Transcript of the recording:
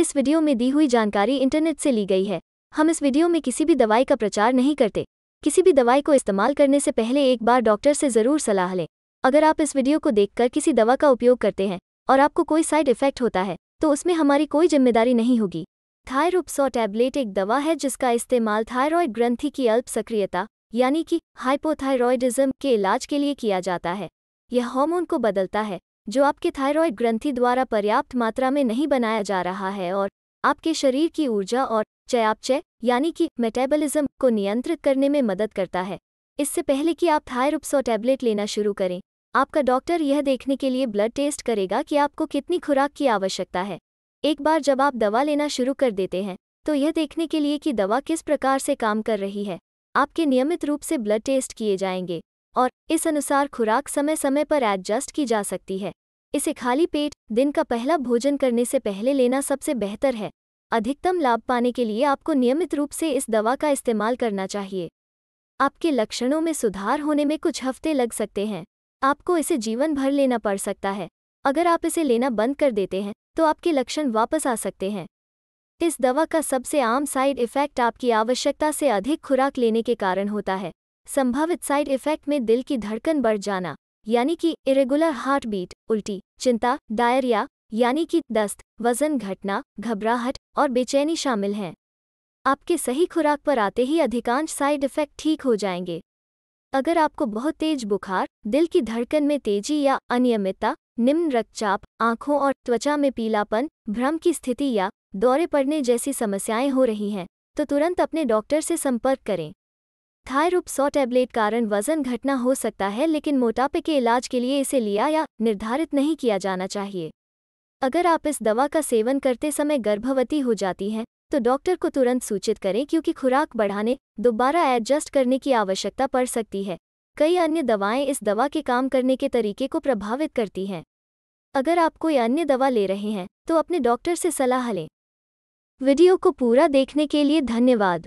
इस वीडियो में दी हुई जानकारी इंटरनेट से ली गई है हम इस वीडियो में किसी भी दवाई का प्रचार नहीं करते किसी भी दवाई को इस्तेमाल करने से पहले एक बार डॉक्टर से ज़रूर सलाह लें अगर आप इस वीडियो को देखकर किसी दवा का उपयोग करते हैं और आपको कोई साइड इफेक्ट होता है तो उसमें हमारी कोई जिम्मेदारी नहीं होगी थायरुपसो टैबलेट एक दवा है जिसका इस्तेमाल थायरॉयड ग्रंथि की अल्प सक्रियता यानी कि हाइपोथायरॉयडिज्म के इलाज के लिए किया जाता है यह हार्मोन को बदलता है जो आपके थायरॉयड ग्रंथि द्वारा पर्याप्त मात्रा में नहीं बनाया जा रहा है और आपके शरीर की ऊर्जा और चयापचय यानी कि मेटाबॉलिज्म को नियंत्रित करने में मदद करता है इससे पहले कि आप थायरुपसो टैबलेट लेना शुरू करें आपका डॉक्टर यह देखने के लिए ब्लड टेस्ट करेगा कि आपको कितनी खुराक की आवश्यकता है एक बार जब आप दवा लेना शुरू कर देते हैं तो यह देखने के लिए कि दवा किस प्रकार से काम कर रही है आपके नियमित रूप से ब्लड टेस्ट किए जाएंगे और इस अनुसार खुराक समय समय पर एडजस्ट की जा सकती है इसे खाली पेट दिन का पहला भोजन करने से पहले लेना सबसे बेहतर है अधिकतम लाभ पाने के लिए आपको नियमित रूप से इस दवा का इस्तेमाल करना चाहिए आपके लक्षणों में सुधार होने में कुछ हफ्ते लग सकते हैं आपको इसे जीवन भर लेना पड़ सकता है अगर आप इसे लेना बंद कर देते हैं तो आपके लक्षण वापस आ सकते हैं इस दवा का सबसे आम साइड इफ़ेक्ट आपकी आवश्यकता से अधिक खुराक लेने के कारण होता है संभावित साइड इफेक्ट में दिल की धड़कन बढ़ जाना यानी कि इरेगुलर हार्ट बीट उल्टी चिंता डायरिया यानी कि दस्त वजन घटना घबराहट और बेचैनी शामिल हैं आपके सही खुराक पर आते ही अधिकांश साइड इफेक्ट ठीक हो जाएंगे अगर आपको बहुत तेज बुखार दिल की धड़कन में तेजी या अनियमितता निम्न रक्तचाप आंखों और त्वचा में पीलापन भ्रम की स्थिति या दौरे पड़ने जैसी समस्याएं हो रही हैं तो तुरंत अपने डॉक्टर से संपर्क करें सौ टैबलेट कारण वजन घटना हो सकता है लेकिन मोटापे के इलाज के लिए इसे लिया या निर्धारित नहीं किया जाना चाहिए अगर आप इस दवा का सेवन करते समय गर्भवती हो जाती हैं तो डॉक्टर को तुरंत सूचित करें क्योंकि खुराक बढ़ाने दोबारा एडजस्ट करने की आवश्यकता पड़ सकती है कई अन्य दवाएं इस दवा के काम करने के तरीके को प्रभावित करती हैं अगर आप कोई अन्य दवा ले रहे हैं तो अपने डॉक्टर से सलाह लें वीडियो को पूरा देखने के लिए धन्यवाद